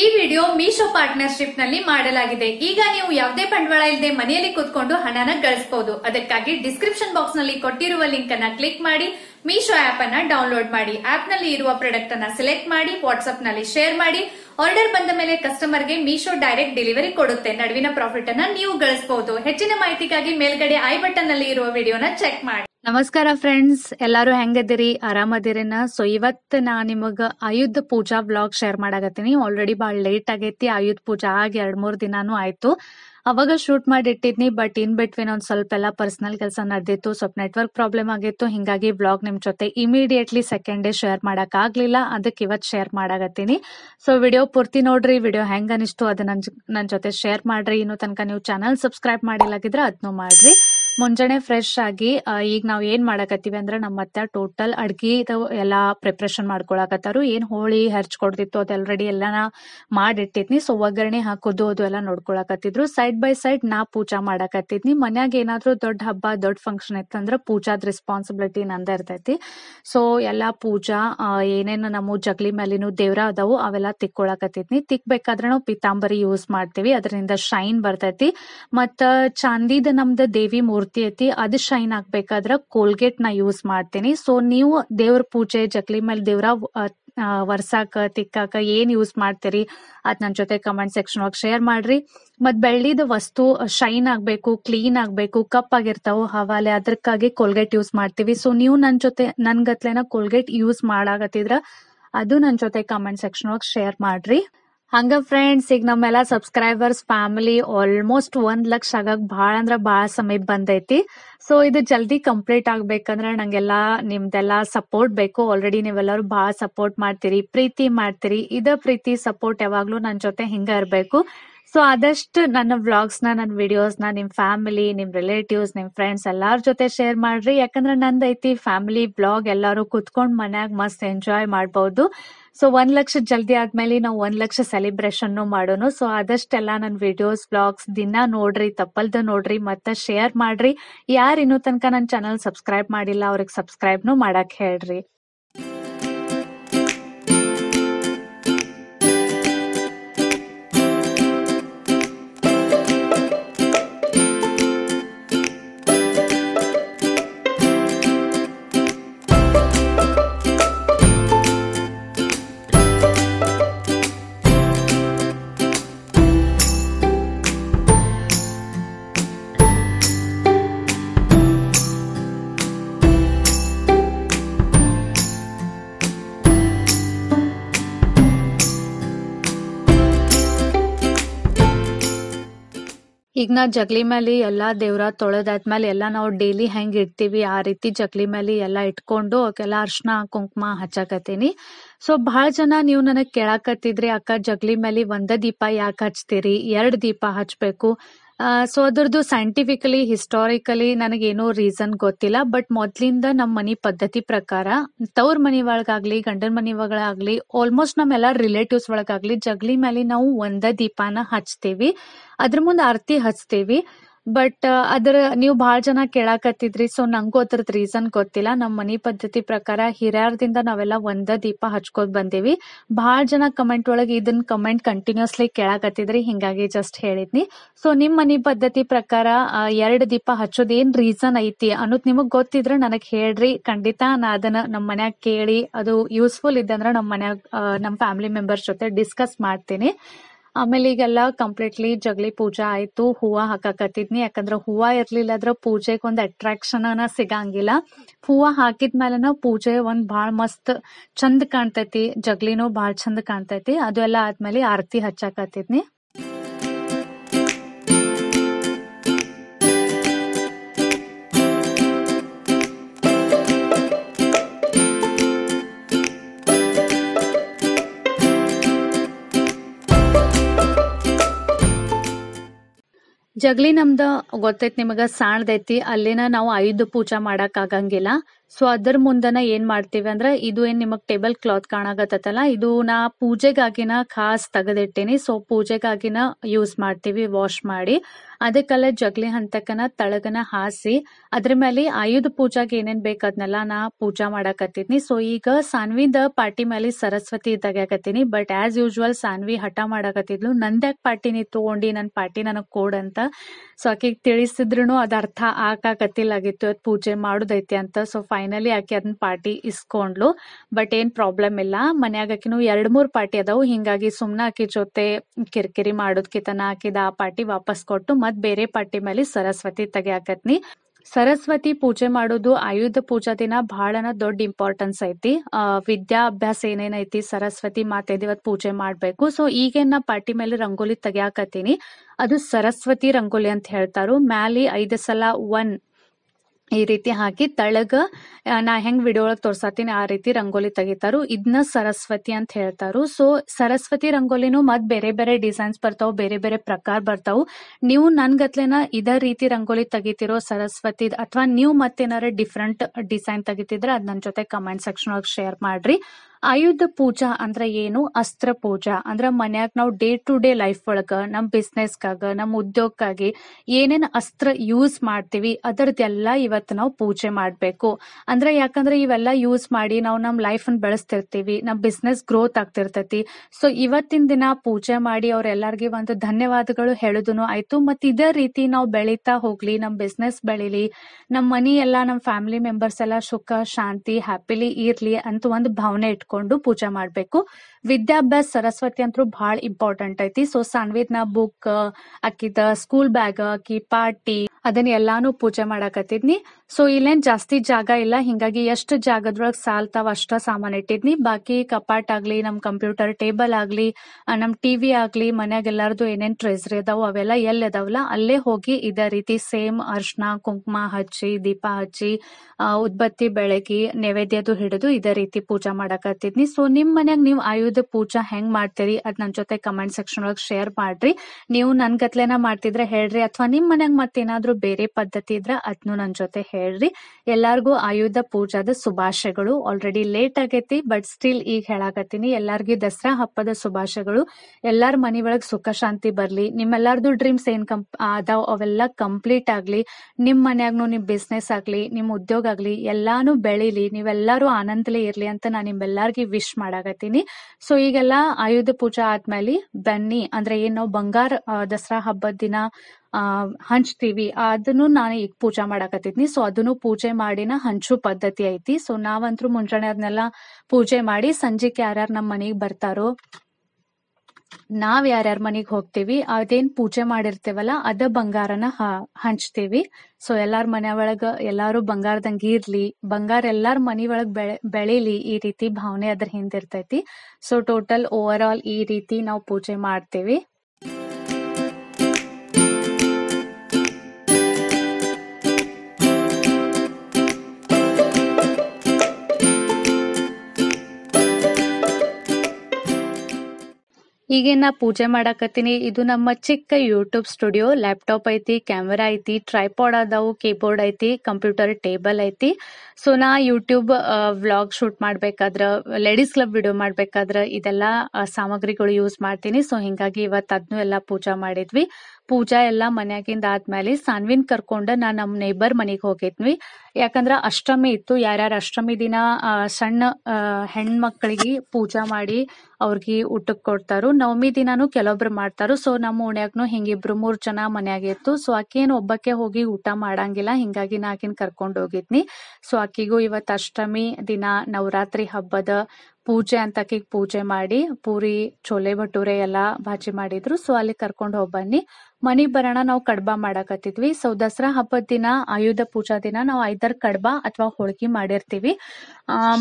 ಈ video Meesho partnership ನಲ್ಲಿ ಮಾಡಲಾಗಿದೆ ಈಗ ನೀವು ಯಾವುದೇ ಬಂಡವಾಳ ಇಲ್ಲದೆ ಮನೆಯಲ್ಲಿ ಕೂತ್ಕೊಂಡು ಹಣನ ಗಳಿಸಬಹುದು ಅದಕ್ಕಾಗಿ ಡಿಸ್ಕ್ರಿಪ್ಷನ್ ಬಾಕ್ಸ್ ನಲ್ಲಿ ಕೊಟ್ಟಿರುವ ಲಿಂಕ್ ಅನ್ನ ಕ್ಲಿಕ್ ಮಾಡಿ ಮೀಶೋ ಆಪ್ ಅನ್ನ ಡೌನ್ಲೋಡ್ ಮಾಡಿ ಆಪ್ ನಲ್ಲಿ ಇರುವ ಪ್ರಾಡಕ್ಟ್ ಅನ್ನ ಸೆಲೆಕ್ಟ್ ಮಾಡಿ ವಾಟ್ಸ್ಆಪ್ ನಲ್ಲಿ ಶೇರ್ ಮಾಡಿ ಆರ್ಡರ್ ಬಂದ ಮೇಲೆ ಕಸ್ಟಮರ್ಗೆ ಮೀಶೋ ಡೈರೆಕ್ಟ್ ಡೆಲಿವರಿ ಕೊಡುತ್ತೆ ನಡುವಿನ ಪ್ರಾಫಿಟ್ ಅನ್ನ ನೀವು ಗಳಿಸಬಹುದು ಹೆಚ್ಚಿನ ಮಾಹಿತಿಗಾಗಿ ಮೇಲ್ಗಡೆ ಐ ಬಟನ್ ನಲ್ಲಿ ಇರುವ ವಿಡಿಯೋನ ಚೆಕ್ ಮಾಡಿ ನಮಸ್ಕಾರ ಫ್ರೆಂಡ್ಸ್ ಎಲ್ಲಾರು ಹೆಂಗದಿರಿ ಆರಾಮದಿರಿನ ಸೊ ಇವತ್ತು ನಾ ನಿಮಗ ಆಯುಧ ಪೂಜಾ ಬ್ಲಾಗ್ ಶೇರ್ ಮಾಡಾಕತ್ತೀನಿ ಆಲ್ರೆಡಿ ಬಹಳ ಲೇಟ್ ಆಗೈತಿ ಆಯುಧ ಪೂಜಾ ಆಗಿ ಎರಡ್ ಮೂರ್ ದಿನಾನು ಆಯ್ತು ಅವಾಗ ಶೂಟ್ ಮಾಡಿಟ್ಟಿದ್ನಿ ಬಟ್ ಇನ್ ಬಿಟ್ವಿನ್ ಒಂದ್ ಸ್ವಲ್ಪ ಎಲ್ಲ ಪರ್ಸನಲ್ ಕೆಲಸ ನಡೆದಿತ್ತು ಸ್ವಲ್ಪ ನೆಟ್ವರ್ಕ್ ಪ್ರಾಬ್ಲಮ್ ಆಗಿತ್ತು ಹಿಂಗಾಗಿ ಬ್ಲಾಗ್ ನಿಮ್ ಜೊತೆ ಇಮಿಡಿಯೇಟ್ಲಿ ಸೆಕೆಂಡ್ ಡೇ ಶೇರ್ ಮಾಡಕ್ ಆಗ್ಲಿಲ್ಲ ಅದಕ್ಕೆ ಇವತ್ ಶೇರ್ ಮಾಡಾಕತ್ತೀನಿ ಸೊ ವಿಡಿಯೋ ವಿಡಿಯೋ ಪೂರ್ತಿ ನೋಡ್ರಿ ವಿಡಿಯೋ ಹೆಂಗ್ ಅನಿಸ್ತು ಅದನ್ನ ನನ್ನ ಜೊತೆ ಶೇರ್ ಮಾಡ್ರಿ ಇನ್ನು ತನಕ ನೀವು ಚಾನಲ್ ಸಬ್ಸ್ಕ್ರೈಬ್ ಮಾಡಿಲ್ಲಾಗಿದ್ರೆ ಅದನ್ನು ಮಾಡ್ರಿ ಮುಂಜಾನೆ ಫ್ರೆಶ್ ಆಗಿ ಈಗ ನಾವ್ ಏನ್ ಮಾಡಕತ್ತೀವಿ ಅಂದ್ರೆ ನಮ್ಮ ಅತ್ತೆ ಟೋಟಲ್ ಅಡ್ಗಿ ಎಲ್ಲಾ ಪ್ರಿಪ್ರೇಷನ್ ಮಾಡ್ಕೊಳಕತ್ತಾರು ಏನ್ ಹೋಳಿ ಹರ್ಚ್ ಕೊಡ್ತಿತ್ತು ಅದ್ ಆಲ್ರೆಡಿ ಎಲ್ಲಾನ ಮಾಡಿಟ್ಟಿದ್ನಿ ಸೊ ಒಗ್ಗರಣೆ ಹಾಕೋದು ಅದು ಎಲ್ಲ ನೋಡ್ಕೊಳಕತ್ತಿದ್ರು ಸೈಡ್ ಬೈ ಸೈಡ್ ನಾ ಪೂಜಾ ಮಾಡಕತ್ತಿದ್ನಿ ಮನ್ಯಾಗ ಏನಾದ್ರು ದೊಡ್ಡ ಹಬ್ಬ ದೊಡ್ಡ ಫಂಕ್ಷನ್ ಇತ್ತಂದ್ರ ಪೂಜಾದ ರೆಸ್ಪಾನ್ಸಿಬಿಲಿಟಿ ನಂದ ಇರ್ತೈತಿ ಸೊ ಎಲ್ಲಾ ಪೂಜಾ ಏನೇನು ನಮ್ಮ ಜಗ್ಲಿ ಮೇಲಿನ ದೇವ್ರ ಅದಾವು ಅವೆಲ್ಲ ತಿಕ್ಕೊಳಕತ್ತಿದ್ನಿ ತಿಕ್ಬೇಕಾದ್ರೆ ನಾವು ಪಿತಾಂಬರಿ ಯೂಸ್ ಮಾಡ್ತೀವಿ ಅದರಿಂದ ಶೈನ್ ಬರ್ತೈತಿ ಮತ್ತ ಚಾಂದಿದ ನಮ್ದು ದೇವಿ ಮೂರ್ ಮೂರ್ತಿ ಅದ್ ಶೈನ್ ಆಗ್ಬೇಕಾದ್ರ ಕೋಲ್ಗೇಟ್ ನ ಯೂಸ್ ಮಾಡ್ತೀನಿ ಸೊ ನೀವು ದೇವ್ರ ಪೂಜೆ ಜಕ್ಲಿ ಮೇಲೆ ದೇವ್ರ ವರ್ಸಾಕ ತಿಕ್ಕಾಕ ಏನ್ ಯೂಸ್ ಮಾಡ್ತೀರಿ ಅದ್ ನನ್ ಜೊತೆ ಕಮೆಂಟ್ ಸೆಕ್ಷನ್ ಒಳಗೆ ಶೇರ್ ಮಾಡ್ರಿ ಮತ್ ಬೆಳ್ಳಿದ ವಸ್ತು ಶೈನ್ ಆಗ್ಬೇಕು ಕ್ಲೀನ್ ಆಗ್ಬೇಕು ಕಪ್ ಆಗಿರ್ತಾವ ಹವಾಲೆ ಅದಕ್ಕಾಗಿ ಕೋಲ್ಗೇಟ್ ಯೂಸ್ ಮಾಡ್ತೀವಿ ಸೊ ನೀವು ನನ್ ಜೊತೆ ನನ್ ಗತ್ಲೆನ ಕೋಲ್ಗೇಟ್ ಯೂಸ್ ಮಾಡಾಕತ್ತಿದ್ರ ಅದು ನನ್ ಜೊತೆ ಕಮೆಂಟ್ ಸೆಕ್ಷನ್ ಒಳಗೆ ಶೇರ್ ಮಾಡ್ರಿ ಹಂಗ ಫ್ರೆಂಡ್ಸ್ ಈಗ ನಮ್ಮೆಲ್ಲ ಸಬ್ಸ್ಕ್ರೈಬರ್ಸ್ ಫ್ಯಾಮಿಲಿ ಆಲ್ಮೋಸ್ಟ್ ಒಂದ್ ಲಕ್ಷ ಆಗಕ್ ಬಹಳ ಅಂದ್ರ ಬಾಳ ಸಮಯ ಬಂದೈತಿ ಸೊ ಇದು ಜಲ್ದಿ ಕಂಪ್ಲೀಟ್ ಆಗ್ಬೇಕಂದ್ರ ನಂಗೆಲ್ಲ ನಿಮ್ದೆಲ್ಲ ಸಪೋರ್ಟ್ ಬೇಕು ಆಲ್ರೆಡಿ ನೀವೆಲ್ಲರೂ ಬಹಳ ಸಪೋರ್ಟ್ ಮಾಡ್ತೀರಿ ಪ್ರೀತಿ ಮಾಡ್ತೀರಿ ಇದ ಪ್ರೀತಿ ಸಪೋರ್ಟ್ ಯಾವಾಗ್ಲೂ ನನ್ ಜೊತೆ ಹಿಂಗ ಇರ್ಬೇಕು ಸೊ ಆದಷ್ಟು ನನ್ನ ವ್ಲಾಗ್ಸ್ ನ ನನ್ನ ವಿಡಿಯೋಸ್ ನ ನಿಮ್ ಫ್ಯಾಮಿಲಿ ನಿಮ್ ರಿಲೇಟಿವ್ಸ್ ನಿಮ್ ಫ್ರೆಂಡ್ಸ್ ಎಲ್ಲಾರ ಜೊತೆ ಶೇರ್ ಮಾಡ್ರಿ ಯಾಕಂದ್ರೆ ನಂದೈತಿ ಫ್ಯಾಮಿಲಿ ಬ್ಲಾಗ್ ಎಲ್ಲಾರು ಕುತ್ಕೊಂಡ್ ಮನ್ಯಾಗ ಮಸ್ತ್ ಎಂಜಾಯ್ ಮಾಡಬಹುದು ಸೊ ಒಂದ್ ಲಕ್ಷ ಜಲ್ದಿ ಆದ್ಮೇಲೆ ನಾವು ಒಂದ್ ಲಕ್ಷ ಸೆಲೆಬ್ರೇಷನ್ ಮಾಡೋನು ಸೊ ಆದಷ್ಟೆಲ್ಲ ನನ್ನ ವಿಡಿಯೋಸ್ ಬ್ಲಾಗ್ಸ್ ದಿನ ನೋಡ್ರಿ ತಪ್ಪಲ್ದ ನೋಡ್ರಿ ಮತ್ತ ಶೇರ್ ಮಾಡ್ರಿ ಯಾರು ಇನ್ನೂ ತನಕ ನನ್ನ ಚಾನಲ್ ಸಬ್ಸ್ಕ್ರೈಬ್ ಮಾಡಿಲ್ಲ ಅವ್ರಿಗೆ ಸಬ್ಸ್ಕ್ರೈಬ್ನು ಮಾಡಕ್ ಹೇಳ್ರಿ ಈಗ ನಾ ಜಗಲಿ ಮೇಲೆ ಎಲ್ಲಾ ದೇವ್ರ ತೊಳೆದಾದ್ಮೇಲೆ ಎಲ್ಲಾ ನಾವು ಡೈಲಿ ಹೆಂಗ್ ಇಡ್ತೀವಿ ಆ ರೀತಿ ಜಗಲಿ ಮೇಲೆ ಎಲ್ಲಾ ಇಟ್ಕೊಂಡು ಅವಕ್ಕೆಲ್ಲ ಅರ್ಶನ ಕುಂಕುಮ ಹಚ್ಚಾಕತ್ತೀನಿ ಸೊ ಬಹಳ ಜನ ನೀವು ನನಗ್ ಕೇಳಾಕತ್ತಿದ್ರಿ ಅಕ್ಕ ಜಗಲಿ ಮೇಲೆ ಒಂದ ದೀಪ ಯಾಕೆ ಹಚ್ತೀರಿ ಎರಡ್ ದೀಪ ಹಚ್ಬೇಕು ಸೊ ಅದ್ರದ್ದು ಸೈಂಟಿಫಿಕಲಿ ಹಿಸ್ಟಾರಿಕಲಿ ನನಗೇನೋ ರೀಸನ್ ಗೊತ್ತಿಲ್ಲ ಬಟ್ ಮೊದ್ಲಿಂದ ನಮ್ಮ ಮನಿ ಪದ್ಧತಿ ಪ್ರಕಾರ ತವ್ರ ಮನಿ ಒಳಗಾಗ್ಲಿ ಗಂಡನ ಮನಿ ಒಳಗಾಗ್ಲಿ ಆಲ್ಮೋಸ್ಟ್ ನಮ್ಮೆಲ್ಲ ರಿಲೇಟಿವ್ಸ್ ಒಳಗಾಗ್ಲಿ ಜಗ್ಲಿ ಮೇಲೆ ನಾವು ಒಂದ ದೀಪಾನ ಹಚ್ತೇವಿ ಅದ್ರ ಮುಂದೆ ಆರತಿ ಹಚ್ತೇವಿ ಬಟ್ uh, ಅದ್ರ ನೀವು ಬಹಳ ಜನ ಕೇಳಾಕತ್ತಿದ್ರಿ ಸೊ ನಂಗೂ ಅದ್ರದ್ ರೀಸನ್ ಗೊತ್ತಿಲ್ಲ ನಮ್ಮ ಮನಿ ಪದ್ಧತಿ ಪ್ರಕಾರ ಹಿರಿಯರ್ದಿಂದ ನಾವೆಲ್ಲ ಒಂದ ದೀಪ ಹಚ್ಕೋದ್ ಬಂದೇವಿ ಬಹಳ ಜನ ಕಮೆಂಟ್ ಒಳಗೆ ಇದನ್ ಕಮೆಂಟ್ ಕಂಟಿನ್ಯೂಸ್ಲಿ ಕೇಳಾಕತ್ತಿದ್ರಿ ಹಿಂಗಾಗಿ ಜಸ್ಟ್ ಹೇಳಿದ್ನಿ ಸೊ ನಿಮ್ ಮನಿ ಪದ್ಧತಿ ಪ್ರಕಾರ ಎರಡ್ ದೀಪ ಹಚ್ಚೋದ್ ಏನ್ ರೀಸನ್ ಐತಿ ಅನ್ನೋದ್ ನಿಮಗ್ ಗೊತ್ತಿದ್ರೆ ನನಗ್ ಹೇಳ್ರಿ ಖಂಡಿತ ನಾ ಅದನ್ನ ನಮ್ಮ ಮನ್ಯಾಗ ಕೇಳಿ ಅದು ಯೂಸ್ಫುಲ್ ಇದ್ದಂದ್ರ ನಮ್ಮ ಮನ್ಯಾಗ ನಮ್ಮ ಫ್ಯಾಮಿಲಿ ಮೆಂಬರ್ಸ್ ಜೊತೆ ಡಿಸ್ಕಸ್ ಮಾಡ್ತೀನಿ ಆಮೇಲೆ ಈಗೆಲ್ಲ ಕಂಪ್ಲೀಟ್ಲಿ ಜಗಲಿ ಪೂಜಾ ಆಯ್ತು ಹೂವ ಹಾಕಾಕತ್ತಿದ್ನಿ ಯಾಕಂದ್ರ ಹೂವ ಇರ್ಲಿಲ್ಲ ಅದ್ರ ಪೂಜೆಗೆ ಒಂದ್ ಅಟ್ರಾಕ್ಷನ್ ಅನ್ನ ಸಿಗಂಗಿಲ್ಲ ಹೂವ ಹಾಕಿದ್ಮೇಲೆನ ಪೂಜೆ ಒಂದ್ ಬಾಳ್ ಮಸ್ತ್ ಚಂದ ಕಾಣ್ತೈತಿ ಜಗಲಿನೂ ಬಾಳ್ ಚಂದ ಕಾಣ್ತೈತಿ ಅದು ಆದ್ಮೇಲೆ ಆರತಿ ಹಚ್ಚಾಕತ್ತಿದ್ನಿ ಜಗ್ಲಿ ನಮ್ದ ಗೊತ್ತೈತಿ ನಿಮಗ ಸಾಣ್ದೈತಿ ಅಲ್ಲಿನ ನಾವು ಐದು ಪೂಜಾ ಮಾಡಕ್ ಆಗಂಗಿಲ್ಲ ಸೊ ಅದ್ರ ಮುಂದನ ಏನ್ ಮಾಡ್ತೀವಿ ಅಂದ್ರೆ ಇದು ಏನ್ ನಿಮಗ್ ಟೇಬಲ್ ಕ್ಲಾತ್ ಕಾಣಾಗತ್ತಲ್ಲ ಇದು ನಾ ಪೂಜೆಗಾಗಿನ ಖಾಸ್ ತೆಗೆದಿಟ್ಟೇನಿ ಸೊ ಪೂಜೆಗಾಗಿನ ಯೂಸ್ ಮಾಡ್ತೀವಿ ವಾಶ್ ಮಾಡಿ ಅದಕ್ಕೆಲ್ಲ ಜಗ್ಲಿ ಹಂತಕನ ತಳಗನ ಹಾಸಿ ಅದ್ರ ಮೇಲೆ ಆಯುಧ ಪೂಜಾಗ ಏನೇನ್ ಬೇಕದ್ನೆಲ್ಲ ನಾ ಪೂಜಾ ಮಾಡಾಕತ್ತೀನಿ ಸೊ ಈಗ ಸಾನ್ವಿದ ಪಾರ್ಟಿ ಮೇಲೆ ಸರಸ್ವತಿ ತೆಗ್ಯಾಕತ್ತೀನಿ ಬಟ್ ಆಸ್ ಯೂಶುವಲ್ ಸಾನ್ವಿ ಹಠ ಮಾಡಾಕತ್ತಿದ್ಲು ನಂದ್ಯಾಕ್ ಪಾರ್ಟಿ ನೀ ತಗೊಂಡಿ ನನ್ ಪಾರ್ಟಿ ನನಗ್ ಕೋಡ್ ಅಂತ ಸೊ ಆಕೆಗೆ ತಿಳಿಸಿದ್ರು ಅದ ಅರ್ಥ ಆಕಾಕತ್ತಿಲ್ಲಾಗಿತ್ತು ಆಗಿತ್ತು ಪೂಜೆ ಮಾಡುದೈತಿ ಅಂತ ಸೊ ಫೈನ್ ಫೈನಲಿ ಆಕೆ ಅದನ್ನ ಪಾರ್ಟಿ ಇಸ್ಕೊಂಡ್ಲು ಬಟ್ ಏನ್ ಪ್ರಾಬ್ಲಮ್ ಇಲ್ಲ ಮನ್ಯಾಗ ಆಕಿನು ಎರಡ್ ಮೂರ್ ಪಾರ್ಟಿ ಅದಾವು ಹಿಂಗಾಗಿ ಸುಮ್ನ ಆಕಿ ಜೊತೆ ಕಿರಿಕಿರಿ ಮಾಡೋದ್ಕಿತನ ಆಕಿದ ಆ ಪಾರ್ಟಿ ವಾಪಸ್ ಕೊಟ್ಟು ಮತ್ ಬೇರೆ ಪಾರ್ಟಿ ಮೇಲೆ ಸರಸ್ವತಿ ತೆಗಿಯಾಕತ್ನಿ ಸರಸ್ವತಿ ಪೂಜೆ ಮಾಡೋದು ಆಯುಧ ಪೂಜಾ ದಿನ ಬಹಳನ ದೊಡ್ಡ ಇಂಪಾರ್ಟೆನ್ಸ್ ಐತಿ ವಿದ್ಯಾಭ್ಯಾಸ ಏನೇನೈತಿ ಸರಸ್ವತಿ ಮಾತೆ ದಿವತ್ ಪೂಜೆ ಮಾಡ್ಬೇಕು ಸೊ ಈಗೇನ್ ನಾ ಪಾರ್ಟಿ ಮೇಲೆ ರಂಗೋಲಿ ತೆಗೆಯಾಕತ್ತೀನಿ ಅದು ಸರಸ್ವತಿ ರಂಗೋಲಿ ಅಂತ ಹೇಳ್ತಾರು ಮ್ಯಾಲಿ ಐದು ಸಲ ಒನ್ ಈ ರೀತಿ ಹಾಕಿ ತಳಗ ನಾ ಹೆಂಗ್ ವಿಡಿಯೋ ಒಳಗ್ ತೋರ್ಸಾತೀನಿ ಆ ರೀತಿ ರಂಗೋಲಿ ತೆಗಿತಾರು ಇದನ್ನ ಸರಸ್ವತಿ ಅಂತ ಹೇಳ್ತಾರು ಸೊ ಸರಸ್ವತಿ ರಂಗೋಲಿನೂ ಮತ್ ಬೇರೆ ಬೇರೆ ಡಿಸೈನ್ಸ್ ಬರ್ತಾವ್ ಬೇರೆ ಬೇರೆ ಪ್ರಕಾರ ಬರ್ತಾವು ನೀವು ನನ್ಗತ್ಲೆನ ಇದೇ ರೀತಿ ರಂಗೋಲಿ ತೆಗಿತಿರೋ ಸರಸ್ವತಿ ಅಥವಾ ನೀವು ಮತ್ತೇನಾರ ಡಿಫ್ರೆಂಟ್ ಡಿಸೈನ್ ತೆಗಿತಿದ್ರೆ ಅದ್ ನನ್ ಜೊತೆ ಕಮೆಂಟ್ ಸೆಕ್ಷನ್ ಒಳಗೆ ಶೇರ್ ಮಾಡ್ರಿ ಆಯುಧ ಪೂಜಾ ಅಂದ್ರ ಏನು ಅಸ್ತ್ರ ಪೂಜಾ ಅಂದ್ರ ಮನ್ಯಾಗ ನಾವು ಡೇ ಟು ಡೇ ಲೈಫ್ ಒಳಗ ನಮ್ ಬಿಸ್ನೆಸ್ಗಾಗ ನಮ್ ಉದ್ಯೋಗಕ್ಕಾಗಿ ಏನೇನ್ ಅಸ್ತ್ರ ಯೂಸ್ ಮಾಡ್ತೀವಿ ಅದರದೆಲ್ಲ ಇವತ್ತು ನಾವು ಪೂಜೆ ಮಾಡ್ಬೇಕು ಅಂದ್ರ ಯಾಕಂದ್ರೆ ಇವೆಲ್ಲ ಯೂಸ್ ಮಾಡಿ ನಾವು ನಮ್ ಲೈಫ್ ಬೆಳೆಸ್ತಿರ್ತೀವಿ ನಮ್ ಬಿಸ್ನೆಸ್ ಗ್ರೋತ್ ಆಗ್ತಿರ್ತೈತಿ ಸೊ ಇವತ್ತಿನ ದಿನ ಪೂಜೆ ಮಾಡಿ ಅವ್ರೆಲ್ಲರಿಗೆ ಒಂದು ಧನ್ಯವಾದಗಳು ಹೇಳುದನು ಆಯ್ತು ಮತ್ ಇದೇ ರೀತಿ ನಾವು ಬೆಳೀತಾ ಹೋಗ್ಲಿ ನಮ್ ಬಿಸ್ನೆಸ್ ಬೆಳಿಲಿ ನಮ್ ಮನಿ ಎಲ್ಲಾ ನಮ್ ಫ್ಯಾಮಿಲಿ ಮೆಂಬರ್ಸ್ ಎಲ್ಲಾ ಸುಖ ಶಾಂತಿ ಹ್ಯಾಪಿಲಿ ಇರ್ಲಿ ಅಂತ ಒಂದು ಭಾವನೆ ಇಟ್ಕೊ ಕೊಂಡು ಪೂಜೆ ಮಾಡಬೇಕು ವಿದ್ಯಾಭ್ಯಾಸ ಸರಸ್ವತಿ ಅಂತೂ ಬಹಳ ಇಂಪಾರ್ಟೆಂಟ್ ಐತಿ ಸೊ ಸಾನ್ವೇದ್ನ ಬುಕ್ ಅಕ್ಕಿದ ಸ್ಕೂಲ್ ಬ್ಯಾಗ್ ಅಕ್ಕಿ ಪಾಟಿ ಅದನ್ನ ಎಲ್ಲಾನು ಪೂಜೆ ಮಾಡಾಕತ್ತಿದ್ನಿ ಸೊ ಇಲ್ಲೇನ್ ಜಾಸ್ತಿ ಜಾಗ ಇಲ್ಲ ಹಿಂಗಾಗಿ ಎಷ್ಟು ಜಾಗದೊಳಗ್ ಸಾಲ್ತಾವ ಅಷ್ಟ ಸಾಮಾನ್ ಇಟ್ಟಿದ್ನಿ ಬಾಕಿ ಕಪಾಟ್ ಆಗ್ಲಿ ನಮ್ ಕಂಪ್ಯೂಟರ್ ಟೇಬಲ್ ಆಗ್ಲಿ ನಮ್ ಟಿವಿ ಆಗ್ಲಿ ಮನ್ಯಾಗ ಎಲ್ಲಾರ್ದು ಏನೇನ್ ಟ್ರೆಸರಿ ಅದಾವ ಅವೆಲ್ಲ ಎಲ್ಲಿ ಅದಾವಲ್ಲ ಅಲ್ಲೇ ಹೋಗಿ ಇದೇ ರೀತಿ ಸೇಮ್ ಅರ್ಶನ ಕುಂಕುಮ ಹಚ್ಚಿ ದೀಪ ಹಚ್ಚಿ ಉದ್ಬತ್ತಿ ಬೆಳಗಿ ನೈವೇದ್ಯದು ಹಿಡಿದು ಇದೇ ರೀತಿ ಪೂಜಾ ಮಾಡಾಕತ್ತಿದ್ನಿ ಸೊ ನಿಮ್ ಮನ್ಯಾಗ ನೀವು ಆಯುಧ ಪೂಜಾ ಹೆಂಗ್ ಮಾಡ್ತೀರಿ ಅದ್ ನನ್ ಜೊತೆ ಕಮೆಂಟ್ ಸೆಕ್ಷನ್ ಒಳಗೆ ಶೇರ್ ಮಾಡ್ರಿ ನೀವು ನನ್ ಗತ್ಲೆನ ಮಾಡ್ತಿದ್ರೆ ಹೇಳ್ರಿ ಅಥವಾ ನಿಮ್ ಮನ್ಯಾಗ ಮತ್ತೇನಾದ್ರೂ ಬೇರೆ ಪದ್ಧತಿ ಇದ್ರ ಅದ್ನು ನನ್ ಜೊತೆ ಹೇಳ್ರಿ ಎಲ್ಲಾರ್ಗು ಆಯುಧ ಪೂಜಾದ ಶುಭಾಶಯಗಳು ಆಲ್ರೆಡಿ ಲೇಟ್ ಆಗೈತಿ ಬಟ್ ಸ್ಟಿಲ್ ಈಗ ಹೇಳಾಕತ್ತೀನಿ ಎಲ್ಲಾರ್ಗಿ ದಸರಾ ಹಬ್ಬದ ಶುಭಾಶಯಗಳು ಎಲ್ಲಾರ ಮನಿ ಒಳಗ್ ಸುಖ ಶಾಂತಿ ಬರ್ಲಿ ನಿಮ್ಮೆಲ್ಲಾರ್ದು ಡ್ರೀಮ್ಸ್ ಏನ್ ಕಂಪ್ ಅದಾವ್ ಅವೆಲ್ಲ ಕಂಪ್ಲೀಟ್ ಆಗ್ಲಿ ನಿಮ್ ಮನ್ಯಾಗ್ನು ನಿಮ್ ಬಿಸ್ನೆಸ್ ಆಗ್ಲಿ ನಿಮ್ ಉದ್ಯೋಗ ಆಗ್ಲಿ ಎಲ್ಲಾನು ಬೆಳಿಲಿ ನೀವೆಲ್ಲಾರು ಆನಂದಲೇ ಇರ್ಲಿ ಅಂತ ನಾ ನಿಮ್ಮೆಲ್ಲಾರ್ಗಿ ವಿಶ್ ಮಾಡಾಕತ್ತೀನಿ ಸೊ ಈಗೆಲ್ಲ ಆಯುಧ ಪೂಜಾ ಆದ್ಮೇಲೆ ಬನ್ನಿ ಅಂದ್ರೆ ಏನ್ ನಾವು ಬಂಗಾರ ದಸರಾ ಹಬ್ಬದ ದಿನ ಆ ಹಂಚ್ತೀವಿ ಅದನ್ನು ನಾನು ಈಗ ಪೂಜಾ ಮಾಡಾಕತ್ತಿದ್ನಿ ಸೊ ಅದನ್ನು ಪೂಜೆ ಮಾಡಿನ ಹಂಚು ಪದ್ಧತಿ ಐತಿ ಸೊ ನಾವಂತರೂ ಮುಂಜಾನೆ ಅದನ್ನೆಲ್ಲ ಪೂಜೆ ಮಾಡಿ ಸಂಜೆಕ್ ಯಾರ್ಯಾರು ನಮ್ಮ ಮನೆಗ್ ಬರ್ತಾರೋ ನಾವ್ ಯಾರ್ಯಾರ ಮನೆಗ್ ಹೋಗ್ತೇವಿ ಅದೇನ್ ಪೂಜೆ ಮಾಡಿರ್ತೇವಲ್ಲ ಅದ ಬಂಗಾರನ ಹಂಚ್ತೇವಿ ಸೊ ಎಲ್ಲಾರ ಮನೆ ಒಳಗ ಎಲ್ಲಾರು ಬಂಗಾರದಂಗ ಇರ್ಲಿ ಬಂಗಾರ ಎಲ್ಲಾರ ಮನಿ ಒಳಗ್ ಬೆಳೆ ಬೆಳಿಲಿ ಈ ರೀತಿ ಭಾವನೆ ಅದ್ರ ಹಿಂದಿರ್ತೈತಿ ಸೊ ಟೋಟಲ್ ಓವರ್ ಆಲ್ ಈ ರೀತಿ ನಾವು ಪೂಜೆ ಮಾಡ್ತೇವಿ ಈಗೇನ್ ನಾ ಪೂಜೆ ಮಾಡಾಕತ್ತೀನಿ ಇದು ನಮ್ಮ ಚಿಕ್ಕ ಯೂಟ್ಯೂಬ್ ಸ್ಟುಡಿಯೋ ಲ್ಯಾಪ್ಟಾಪ್ ಐತಿ ಕ್ಯಾಮೆರಾ ಐತಿ ಟ್ರೈಪಾಡ್ ಅದಾವು ಕೀಬೋರ್ಡ್ ಐತಿ ಕಂಪ್ಯೂಟರ್ ಟೇಬಲ್ ಐತಿ ಸೊ ನಾ ಯೂಟ್ಯೂಬ್ ವ್ಲಾಗ್ ಶೂಟ್ ಮಾಡ್ಬೇಕಾದ್ರ ಲೇಡೀಸ್ ಕ್ಲಬ್ ವಿಡಿಯೋ ಮಾಡ್ಬೇಕಾದ್ರ ಇದೆಲ್ಲ ಸಾಮಗ್ರಿಗಳು ಯೂಸ್ ಮಾಡ್ತೀನಿ ಸೊ ಹಿಂಗಾಗಿ ಇವತ್ತು ಅದನ್ನು ಎಲ್ಲಾ ಪೂಜಾ ಮಾಡಿದ್ವಿ ಪೂಜಾ ಎಲ್ಲಾ ಮನ್ಯಾಗಿಂದ ಆದ್ಮೇಲೆ ಸಾನ್ವಿನ್ ಕರ್ಕೊಂಡ ನಾ ನಮ್ ನೇಬರ್ ಮನಿಗ್ ಹೋಗಿದ್ವಿ ಯಾಕಂದ್ರ ಅಷ್ಟಮಿ ಇತ್ತು ಯಾರ್ಯಾರ ಅಷ್ಟಮಿ ದಿನ ಸಣ್ಣ ಆ, ಹೆಣ್ಮಕ್ಳಿಗೆ ಪೂಜಾ ಮಾಡಿ ಅವ್ರಿಗೆ ಊಟಕ್ ಕೊಡ್ತಾರು ನವಮಿ ದಿನಾನು ಕೆಲವೊಬ್ರು ಮಾಡ್ತಾರು ಸೊ ನಮ್ಮ ಓಣ್ಯಾಗ್ನು ಹಿಂಗಿಬ್ರು ಮೂರ್ ಜನ ಮನ್ಯಾಗ ಇತ್ತು ಸೊ ಏನು ಒಬ್ಬಕ್ಕೆ ಹೋಗಿ ಊಟ ಮಾಡಂಗಿಲ್ಲ ಹಿಂಗಾಗಿ ನಾ ಆಕಿನ ಕರ್ಕೊಂಡ್ ಹೋಗಿದ್ನಿ ಸೊ ಆಕಿಗೂ ಇವತ್ ಅಷ್ಟಮಿ ದಿನ ನವರಾತ್ರಿ ಹಬ್ಬದ ಪೂಜೆ ಕೇಕ್ ಪೂಜೆ ಮಾಡಿ ಪೂರಿ ಚೋಲೆ ಭಟೂರೆ ಎಲ್ಲಾ ಬಾಜಿ ಮಾಡಿದ್ರು ಸೊ ಅಲ್ಲಿ ಕರ್ಕೊಂಡು ಹೋಗಿ ಬನ್ನಿ ಮನಿಗ್ ಬರೋಣ ನಾವು ಕಡ್ಬ ಮಾಡಾಕತ್ತಿದ್ವಿ ಸೊ ದಸರಾ ಹಬ್ಬದ ದಿನ ಆಯುಧ ಪೂಜಾ ದಿನ ನಾವು ಐದರ್ ಕಡ್ಬ ಅಥವಾ ಹೋಳ್ಗಿ ಮಾಡಿರ್ತೀವಿ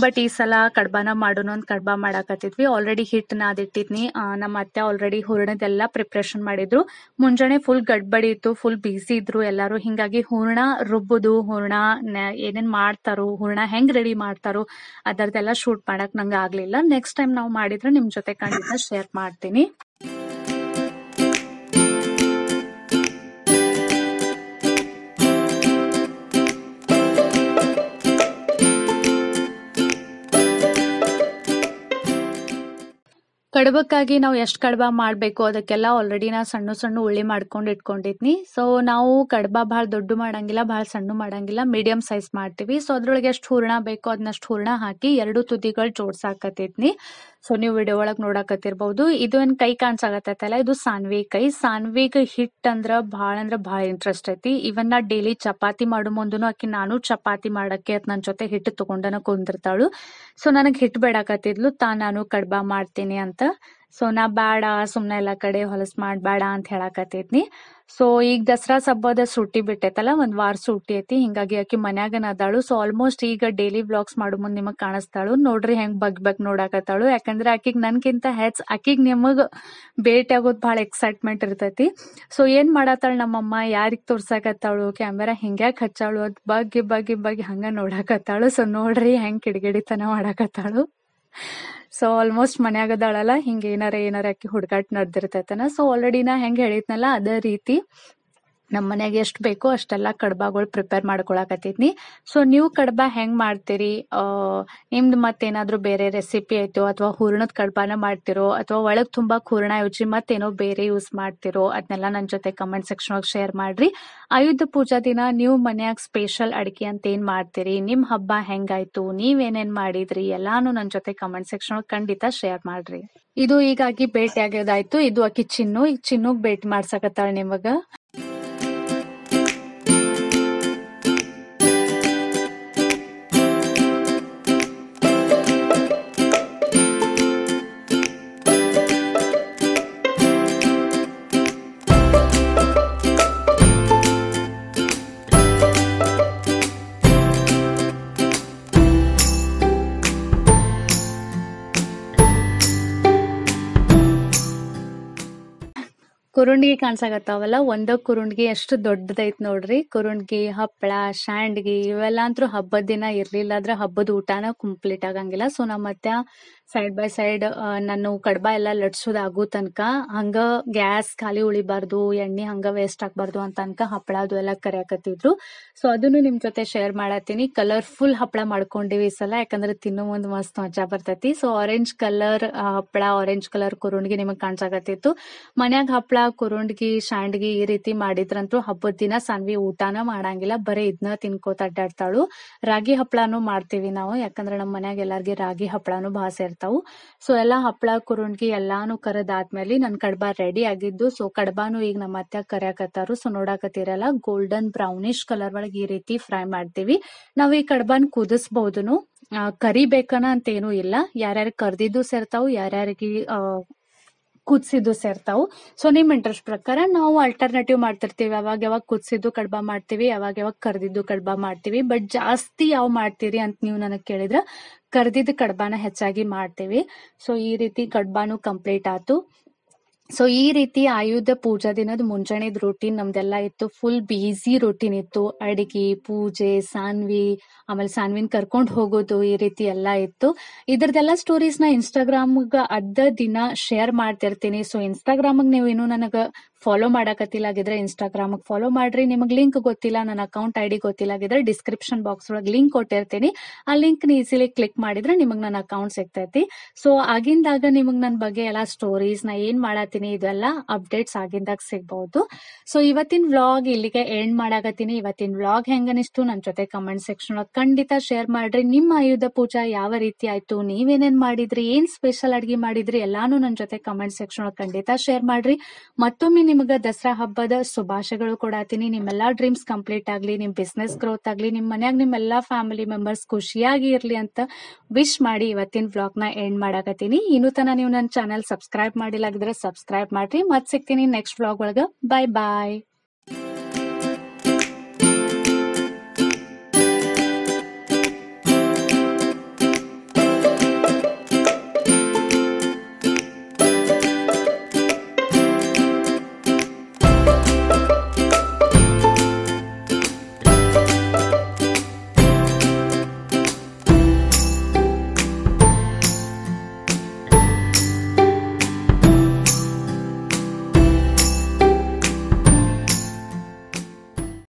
ಬಟ್ ಈ ಸಲ ಕಡ್ಬಾನ ಮಾಡೋಣ ಒಂದ್ ಕಡ್ಬ ಮಾಡಾಕತ್ತಿದ್ವಿ ಆಲ್ರೆಡಿ ಹಿಟ್ ನಾದಿಟ್ಟಿದ್ನಿ ನಮ್ಮ ಅತ್ತೆ ಆಲ್ರೆಡಿ ಹೂರ್ಣದೆಲ್ಲ ಪ್ರಿಪ್ರೇಷನ್ ಮಾಡಿದ್ರು ಮುಂಜಾನೆ ಫುಲ್ ಗಡ್ಬಡಿ ಇತ್ತು ಫುಲ್ ಬಿಸಿ ಇದ್ರು ಎಲ್ಲಾರು ಹಿಂಗಾಗಿ ಹೂರ್ಣ ರುಬ್ಬುದು ಹೂರ್ಣ ಏನೇನ್ ಮಾಡ್ತಾರೋ ಹೂರ್ಣ ಹೆಂಗ್ ರೆಡಿ ಮಾಡ್ತಾರೋ ಅದರದೆಲ್ಲ ಶೂಟ್ ಮಾಡಕ್ ನಂಗೆ ಆಗ್ಲಿಲ್ಲ ನೆಕ್ಸ್ಟ್ ಟೈಮ್ ನಾವು ಮಾಡಿದ್ರೆ ನಿಮ್ ಜೊತೆ ಖಂಡಿತ ಶೇರ್ ಮಾಡ್ತೀನಿ ಕಡುಬಕ್ಕಾಗಿ ನಾವು ಎಷ್ಟ್ ಕಡ್ಬ ಮಾಡಬೇಕು ಅದಕ್ಕೆಲ್ಲ ಆಲ್ರೆಡಿ ನಾ ಸಣ್ಣ ಸಣ್ಣ ಉಳ್ಳಿ ಮಾಡ್ಕೊಂಡ್ ಇಟ್ಕೊಂಡಿದ್ನಿ ಸೊ ನಾವು ಕಡಬಾ ಬಹಳ ದೊಡ್ಡ ಮಾಡಂಗಿಲ್ಲ ಬಹಳ ಸಣ್ಣ ಮಾಡಂಗಿಲ್ಲ ಮೀಡಿಯಂ ಸೈಜ್ ಮಾಡ್ತೀವಿ ಸೊ ಅದ್ರೊಳಗೆ ಎಷ್ಟು ಹೂರ್ಣ ಬೇಕೋ ಅದನ್ನಷ್ಟು ಹೂರ್ಣ ಹಾಕಿ ಎರಡು ತುದಿಗಳು ಜೋಡ್ಸಾಕತ್ತೈತ್ನಿ ಸೊ ನೀವು ವಿಡಿಯೋ ಒಳಗ್ ನೋಡಾಕತ್ತಿರ್ಬಹುದು ಇದು ಏನ್ ಕೈ ಕಾಣಿಸಾಗತ್ತಲ್ಲ ಇದು ಸಾನ್ವಿ ಕೈ ಸಾನ್ವಿಗ ಹಿಟ್ ಅಂದ್ರ ಬಹಳ ಅಂದ್ರ ಬಾಳ ಇಂಟ್ರೆಸ್ಟ್ ಐತಿ ಇವನ್ ನಾ ಡೈಲಿ ಚಪಾತಿ ಮಾಡೋ ಮುಂದನು ಆಕಿ ನಾನು ಚಪಾತಿ ಮಾಡಕ್ಕೆ ಅತ್ ನನ್ನ ಜೊತೆ ಹಿಟ್ ತಗೊಂಡನ ಕುಂದಿರ್ತಾಳು ಸೊ ನನಗ್ ಹಿಟ್ ಬೇಡಾಕತ್ತಿದ್ಲು ತಾ ನಾನು ಕಡ್ಬಾ ಮಾಡ್ತೀನಿ ಅಂತ ಸೊ ನಾ ಬೇಡ ಸುಮ್ನೆ ಎಲ್ಲಾ ಕಡೆ ಹೊಲಸ್ ಮಾಡ್ಬೇಡ ಅಂತ ಹೇಳಾಕತೈತಿ ಸೊ ಈಗ ದಸರಾ ಸಬ್ಬದ ಸುಟ್ಟಿ ಬಿಟ್ಟೈತಲ್ಲ ಒಂದ್ ವಾರ ಸುಟ್ಟಿ ಐತಿ ಹಿಂಗಾಗಿ ಆಕಿ ಮನ್ಯಾಗನ ಅದಾಳು ಸೊ ಆಲ್ಮೋಸ್ಟ್ ಈಗ ಡೈಲಿ ಬ್ಲಾಗ್ಸ್ ಮಾಡೋ ಮುಂದ್ ನಿಮಗ್ ಕಾಣಿಸ್ತಾಳು ನೋಡ್ರಿ ಹೆಂಗ್ ಬಗ್ ಬಗ್ ನೋಡಾಕತ್ತಾಳು ಯಾಕಂದ್ರೆ ಆಕಿಗ್ ನನ್ಕಿಂತ ಹೆಚ್ ಆಕಿಗ್ ನಿಮಗ್ ಭೇಟಿ ಆಗೋದ್ ಬಹಳ ಎಕ್ಸೈಟ್ಮೆಂಟ್ ಇರ್ತೈತಿ ಸೊ ಏನ್ ಮಾಡತ್ತಾಳ ನಮ್ಮಮ್ಮ ಯಾರಿಗ್ ತೋರ್ಸಾಕತ್ತಾಳು ಕ್ಯಾಮೆರಾ ಹಿಂಗ್ಯಾಕ್ ಹಚ್ಚಾಳು ಅದ್ ಬಗ್ ಬಗ್ಗೆ ಬಗ್ಗೆ ಹಂಗ ನೋಡಾಕತ್ತಾಳು ಸೊ ನೋಡ್ರಿ ಹೆಂಗ್ ಕಿಡಿಗಿಡಿತನ ಮಾಡಾಕತ್ತಾಳು ಸೊ ಆಲ್ಮೋಸ್ಟ್ ಮನ್ಯಾಗ ಅದಾಳಲ್ಲ ಹಿಂಗ ಏನಾರ ಏನಾರ ಅಕ್ಕಿ ಹುಡುಗಾಟ ನಡೆದಿರ್ತೈತನ ಸೊ ಆಲ್ರೆಡಿ ನಾ ಹೆಂಗ್ ಹೇಳಿದ್ನಲ್ಲ ಅದೇ ರೀತಿ ನಮ್ಮ ಮನೆಗೆ ಎಷ್ಟು ಬೇಕೋ ಅಷ್ಟೆಲ್ಲ ಕಡ್ಬಾಗಳು ಪ್ರಿಪೇರ್ ಮಾಡ್ಕೊಳಕತ್ತಿದ್ನಿ ಸೊ ನೀವು ಕಡ್ಬಾ ಹೆಂಗ್ ಮಾಡ್ತೀರಿ ನಿಮ್ದು ಏನಾದ್ರು ಬೇರೆ ರೆಸಿಪಿ ಐತೋ ಅಥವಾ ಹೂರ್ಣದ ಕಡ್ಬಾನ ಮಾಡ್ತಿರೋ ಅಥವಾ ಒಳಗ್ ತುಂಬಾ ಹೂರ್ಣ ಮತ್ ಏನೋ ಬೇರೆ ಯೂಸ್ ಮಾಡ್ತಿರೋ ಅದನ್ನೆಲ್ಲ ನನ್ನ ಜೊತೆ ಕಮೆಂಟ್ ಸೆಕ್ಷನ್ ಒಳಗೆ ಶೇರ್ ಮಾಡ್ರಿ ಆಯುಧ ಪೂಜಾ ದಿನ ನೀವು ಮನ್ಯಾಗ ಸ್ಪೆಷಲ್ ಅಡಿಗೆ ಅಂತ ಏನ್ ಮಾಡ್ತೀರಿ ನಿಮ್ ಹಬ್ಬ ಹೆಂಗಾಯ್ತು ಏನೇನ್ ಮಾಡಿದ್ರಿ ಎಲ್ಲಾನು ನನ್ನ ಜೊತೆ ಕಮೆಂಟ್ ಸೆಕ್ಷನ್ ಒಳಗೆ ಖಂಡಿತ ಶೇರ್ ಮಾಡ್ರಿ ಇದು ಈಗಾಗಿ ಭೇಟಿ ಆಗೋದಾಯ್ತು ಇದು ಅಕ್ಕಿ ಚಿನ್ನು ಈಗ ಚಿನ್ನುಗ್ ಭೇಟಿ ಮಾಡ್ಸಕತ್ತಾಳ ನಿಮಗ ಕುರುಂಡ್ಗಿ ಕಾಣ್ಸಾಕತ್ತಾವಲ್ಲ ಒಂದ ಕುರುಂಡ್ಗಿ ಎಷ್ಟು ದೊಡ್ಡದೈತ್ ನೋಡ್ರಿ ಕುರುಂಡ್ಗಿ ಹಪ್ಪಳ ಶಾಂಡ್ಗಿ ಇವೆಲ್ಲ ಹಬ್ಬದ ದಿನ ಇರ್ಲಿಲ್ಲ ಅಂದ್ರ ಹಬ್ಬದ ಊಟಾನ ಕಂಪ್ಲೀಟ್ ಆಗಂಗಿಲ್ಲ ಸೊ ನಮ್ಮ ಸೈಡ್ ಬೈ ಸೈಡ್ ನಾನು ಕಡ್ಬ ಎಲ್ಲ ಲಟ್ಸೋದಾಗೋ ತನಕ ಹಂಗ ಗ್ಯಾಸ್ ಖಾಲಿ ಉಳಿಬಾರ್ದು ಎಣ್ಣೆ ಹಂಗ ವೇಸ್ಟ್ ಆಗ್ಬಾರ್ದು ಅಂತ ಅನ್ಕ ಹಪ್ಪಳ ಅದು ಎಲ್ಲ ಕರೆಯಕತ್ತಿದ್ರು ಸೊ ಅದನ್ನು ನಿಮ್ ಜೊತೆ ಶೇರ್ ಮಾಡತ್ತೀನಿ ಕಲರ್ಫುಲ್ ಹಪ್ಪಳ ಮಾಡ್ಕೊಂಡಿವಿ ಈ ಸಲ ಯಾಕಂದ್ರೆ ತಿನ್ನೋ ಮುಂದ್ ಮಸ್ತ್ ಮಜಾ ಬರ್ತೈತಿ ಸೊ ಆರೆಂಜ್ ಕಲರ್ ಹಪ್ಪಳ ಆರೆಂಜ್ ಕಲರ್ ಕುರುಂಡ್ಗಿ ನಿಮಗ್ ಕಾಣ್ಸಾಕತ್ತಿತ್ತು ಮನ್ಯಾಗ ಹಪ್ಪಳ ಕುರುಂಡ್ಗಿ ಶಾಂಡ್ಗಿ ಈ ರೀತಿ ಮಾಡಿದ್ರಂತೂ ಹಬ್ಬದ ದಿನ ಸನ್ವಿ ಊಟಾನ ಮಾಡಂಗಿಲ್ಲ ಬರೀ ಇದನ್ನ ತಿನ್ಕೋತ ಅಡ್ಡಾಡ್ತಾಳು ರಾಗಿ ಹಪ್ಪಳಾನು ಮಾಡ್ತೀವಿ ನಾವು ಯಾಕಂದ್ರೆ ನಮ್ಮ ಮನ್ಯಾಗ ಎಲ್ಲಾರ್ಗಿ ರಾಗಿ ಹಪ್ಪಳಾನು ಭಾಳ ಸೇರ್ತಾರೆ ಇರ್ತಾವು ಸೊ ಎಲ್ಲ ಹಪ್ಪಳ ಕುರುಣ್ಗಿ ಎಲ್ಲಾನು ಕರದಾದ್ಮೇಲೆ ನನ್ ಕಡ್ಬ ರೆಡಿ ಆಗಿದ್ದು ಸೊ ಕಡ್ಬಾನು ಈಗ ನಮ್ಮ ಅತ್ತೆ ಕರಿಯಾಕತ್ತಾರು ಸೊ ನೋಡಾಕತ್ತಿರಲ್ಲ ಗೋಲ್ಡನ್ ಬ್ರೌನಿಶ್ ಕಲರ್ ಒಳಗೆ ಈ ರೀತಿ ಫ್ರೈ ಮಾಡ್ತೀವಿ ನಾವ್ ಈ ಕಡ್ಬಾನ್ ಕುದಿಸ್ಬಹುದು ಕರಿಬೇಕನ ಅಂತ ಏನು ಇಲ್ಲ ಯಾರ್ಯಾರ ಕರ್ದಿದ್ದು ಸೇರ್ತಾವು ಯಾರ್ಯಾರಿಗೆ ಕುದಿಸಿದ್ದು ಸೇರ್ತಾವು ಸೊ ನಿಮ್ ಇಂಟ್ರೆಸ್ಟ್ ಪ್ರಕಾರ ನಾವು ಅಲ್ಟರ್ನೇಟಿವ್ ಮಾಡ್ತಿರ್ತೀವಿ ಯಾವಾಗ ಯಾವಾಗ ಕುದಿಸಿದ್ದು ಕಡ್ಬ ಮಾಡ್ತೀವಿ ಯಾವಾಗ ಯಾವಾಗ ಕರ್ದಿದ್ದು ಕಡ್ಬ ಮಾಡ್ತೀವಿ ಬಟ್ ಜಾಸ್ತಿ ಯಾವ ಮಾಡ್ತೀರಿ ಅಂತ ನೀವು ನನಗೆ ಕೇಳಿದ್ರ ಕರ್ದಿದ್ದ ಕಡ್ಬಾನ ಹೆಚ್ಚಾಗಿ ಮಾಡ್ತೀವಿ ಸೊ ಈ ರೀತಿ ಕಡ್ಬಾನು ಕಂಪ್ಲೀಟ್ ಆಯ್ತು ಸೊ ಈ ರೀತಿ ಆಯುಧ ಪೂಜಾ ದಿನದ ಮುಂಜಾನೆ ರೂಟೀನ್ ನಮ್ದೆಲ್ಲಾ ಇತ್ತು ಫುಲ್ ಬಿಸಿ ರೂಟೀನ್ ಇತ್ತು ಅಡಿಗೆ ಪೂಜೆ ಸಾನ್ವಿ ಆಮೇಲೆ ಸಾನ್ವಿನ್ ಕರ್ಕೊಂಡ್ ಹೋಗೋದು ಈ ರೀತಿ ಎಲ್ಲಾ ಇತ್ತು ಇದ್ರದೆಲ್ಲಾ ಸ್ಟೋರೀಸ್ ನ ಇನ್ಸ್ಟಾಗ್ರಾಮ್ ಅದ ದಿನ ಶೇರ್ ಮಾಡ್ತಿರ್ತೀನಿ ಸೊ ಇನ್ಸ್ಟಾಗ್ರಾಮ್ ನೀವು ಏನು ನನಗ ಫಾಲೋ ಮಾಡಕತ್ತಿಲ್ಲಾಗಿದ್ರೆ ಇನ್ಸ್ಟಾಗ್ರಾಮ್ ಫಾಲೋ ಮಾಡ್ರಿ ನಿಮಗ್ ಲಿಂಕ್ ಗೊತ್ತಿಲ್ಲ ನನ್ನ ಅಕೌಂಟ್ ಐಡಿ ಗೊತ್ತಿಲ್ಲಾಗಿದ್ರೆ ಡಿಸ್ಕ್ರಿಪ್ಷನ್ ಬಾಕ್ಸ್ ಒಳಗೆ ಲಿಂಕ್ ಕೊಟ್ಟಿರ್ತೀನಿ ಆ ಲಿಂಕ್ ನ ಈಸಿಲಿ ಕ್ಲಿಕ್ ಮಾಡಿದ್ರೆ ನಿಮಗ್ ನನ್ನ ಅಕೌಂಟ್ ಸಿಗ್ತೈತಿ ಸೊ ಆಗಿಂದಾಗ ನಿಮಗ್ ನನ್ನ ಬಗ್ಗೆ ಎಲ್ಲಾ ಸ್ಟೋರೀಸ್ ನ ಏನ್ ಮಾಡತ್ತಿ ಮಾಡಾಕತ್ತೀನಿ ಇದೆಲ್ಲ ಅಪ್ಡೇಟ್ಸ್ ಆಗಿಂದಾಗ ಸಿಗ್ಬಹುದು ಸೊ ಇವತ್ತಿನ ವ್ಲಾಗ್ ಇಲ್ಲಿಗೆ ಎಂಡ್ ಮಾಡಾಕತ್ತೀನಿ ಇವತ್ತಿನ ವ್ಲಾಗ್ ಅನಿಸ್ತು ನನ್ನ ಜೊತೆ ಕಮೆಂಟ್ ಸೆಕ್ಷನ್ ಖಂಡಿತ ಶೇರ್ ಮಾಡ್ರಿ ನಿಮ್ಮ ಆಯುಧ ಪೂಜಾ ಯಾವ ರೀತಿ ಆಯ್ತು ನೀವೇನೇನ್ ಮಾಡಿದ್ರಿ ಏನ್ ಸ್ಪೆಷಲ್ ಅಡ್ಗೆ ಮಾಡಿದ್ರಿ ಎಲ್ಲಾನು ನನ್ನ ಜೊತೆ ಕಮೆಂಟ್ ಸೆಕ್ಷನ್ ಖಂಡಿತ ಶೇರ್ ಮಾಡ್ರಿ ಮತ್ತೊಮ್ಮೆ ನಿಮಗೆ ದಸರಾ ಹಬ್ಬದ ಶುಭಾಶಯಗಳು ಕೊಡಾತೀನಿ ನಿಮ್ಮೆಲ್ಲಾ ಡ್ರೀಮ್ಸ್ ಕಂಪ್ಲೀಟ್ ಆಗ್ಲಿ ನಿಮ್ ಬಿಸ್ನೆಸ್ ಗ್ರೋತ್ ಆಗ್ಲಿ ನಿಮ್ ಮನ್ಯಾಗ ನಿಮ್ಮೆಲ್ಲಾ ಫ್ಯಾಮಿಲಿ ಮೆಂಬರ್ಸ್ ಖುಷಿಯಾಗಿ ಇರ್ಲಿ ಅಂತ ವಿಶ್ ಮಾಡಿ ಇವತ್ತಿನ ವ್ಲಾಗ್ ನ ಎಂಡ್ ಮಾಡಾಕತ್ತೀನಿ ಇನ್ನೂ ತನ ನೀವು ನನ್ನ ಚಾನೆಲ್ ಸಬ್ಸ್ಕ್ರೈಬ್ ಮಾಡಿಲ್ಲ ಸಬ್ಸ್ಕ್ರೈಬ್ ಸಬ್ಸ್ಕ್ರೈಬ್ ಮಾಡ್ರಿ ಮತ್ತೆ ಸಿಗ್ತೀನಿ ನೆಕ್ಸ್ಟ್ ವ್ಲಾಗ್ ಒಳಗೆ ಬಾಯ್ ಬಾಯ್